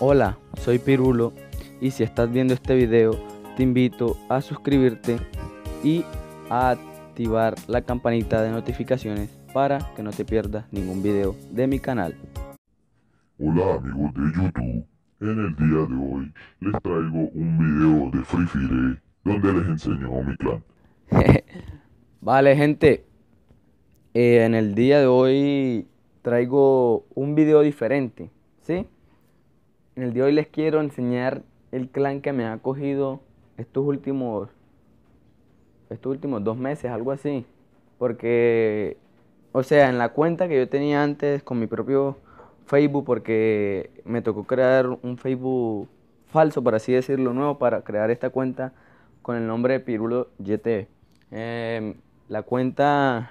Hola, soy Pirulo y si estás viendo este video te invito a suscribirte y a activar la campanita de notificaciones para que no te pierdas ningún video de mi canal. Hola amigos de YouTube, en el día de hoy les traigo un video de Free Fire donde les enseño mi clan. vale gente, eh, en el día de hoy traigo un video diferente, ¿sí? En el día de hoy les quiero enseñar el clan que me ha cogido estos últimos, estos últimos dos meses, algo así. Porque, o sea, en la cuenta que yo tenía antes con mi propio Facebook, porque me tocó crear un Facebook falso, por así decirlo, nuevo, para crear esta cuenta con el nombre de Pirulo YT. Em, la cuenta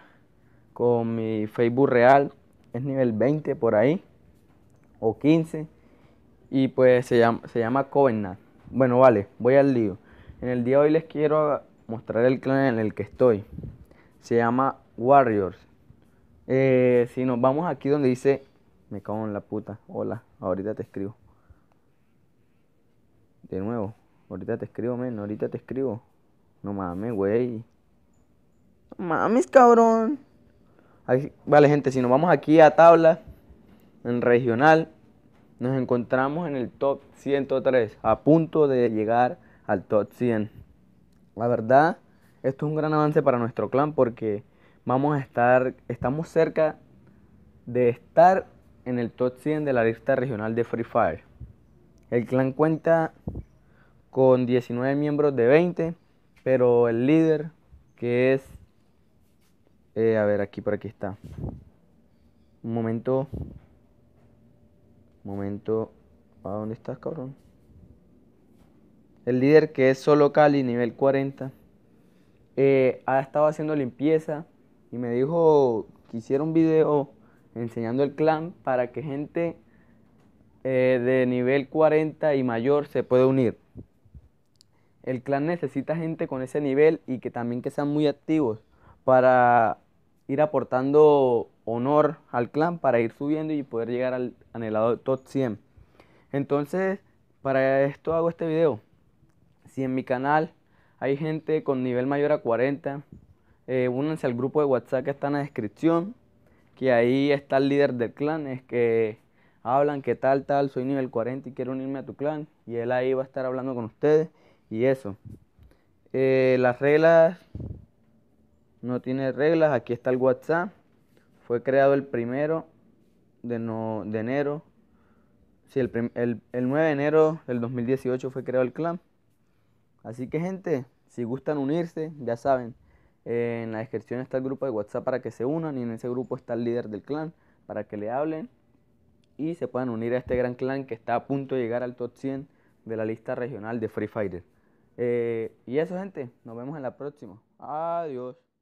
con mi Facebook real es nivel 20 por ahí, o 15 y pues se llama, se llama Covenant. Bueno, vale, voy al lío. En el día de hoy les quiero mostrar el clan en el que estoy. Se llama Warriors. Eh, si nos vamos aquí donde dice... Me cago en la puta. Hola, ahorita te escribo. De nuevo. Ahorita te escribo, men. Ahorita te escribo. No mames, güey. No mames, cabrón. vale, gente, si nos vamos aquí a tabla, en regional, nos encontramos en el top 103, a punto de llegar al top 100. La verdad, esto es un gran avance para nuestro clan porque vamos a estar, estamos cerca de estar en el top 100 de la lista regional de Free Fire. El clan cuenta con 19 miembros de 20, pero el líder que es... Eh, a ver, aquí por aquí está. Un momento, Momento. ¿A dónde estás, cabrón? El líder que es solo Cali, nivel 40. Eh, ha estado haciendo limpieza y me dijo que hiciera un video enseñando el clan para que gente eh, de nivel 40 y mayor se pueda unir. El clan necesita gente con ese nivel y que también que sean muy activos para ir aportando honor al clan para ir subiendo y poder llegar al anhelado top 100. Entonces, para esto hago este video. Si en mi canal hay gente con nivel mayor a 40, eh, únanse al grupo de WhatsApp que está en la descripción, que ahí está el líder del clan, es que hablan que tal, tal, soy nivel 40 y quiero unirme a tu clan, y él ahí va a estar hablando con ustedes, y eso. Eh, las reglas, no tiene reglas, aquí está el WhatsApp fue creado el primero de, de enero. Sí, el, el, 9 de enero del 2018 fue creado el clan. Así que gente, si gustan unirse, ya saben, en la descripción está el grupo de WhatsApp para que se unan y en ese grupo está el líder del clan para que le hablen y se puedan unir a este gran clan que está a punto de llegar al top 100 de la lista regional de Free Fighter. Eh, y eso gente, nos vemos en la próxima. Adiós.